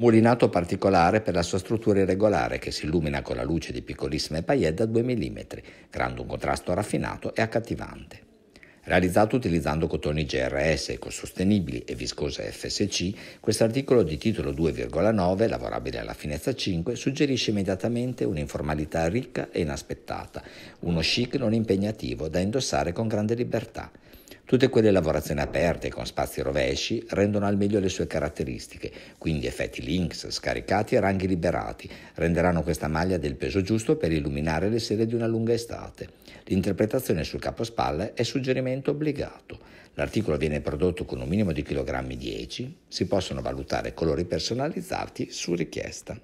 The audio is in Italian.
mulinato particolare per la sua struttura irregolare che si illumina con la luce di piccolissime paillette da 2 mm, creando un contrasto raffinato e accattivante. Realizzato utilizzando cotoni GRS ecosostenibili e viscose FSC, questo articolo di titolo 2,9, lavorabile alla finezza 5, suggerisce immediatamente un'informalità ricca e inaspettata, uno chic non impegnativo da indossare con grande libertà. Tutte quelle lavorazioni aperte con spazi rovesci rendono al meglio le sue caratteristiche, quindi effetti links scaricati e ranghi liberati renderanno questa maglia del peso giusto per illuminare le sere di una lunga estate. L'interpretazione sul capospalle è suggerimento obbligato. L'articolo viene prodotto con un minimo di chilogrammi 10, si possono valutare colori personalizzati su richiesta.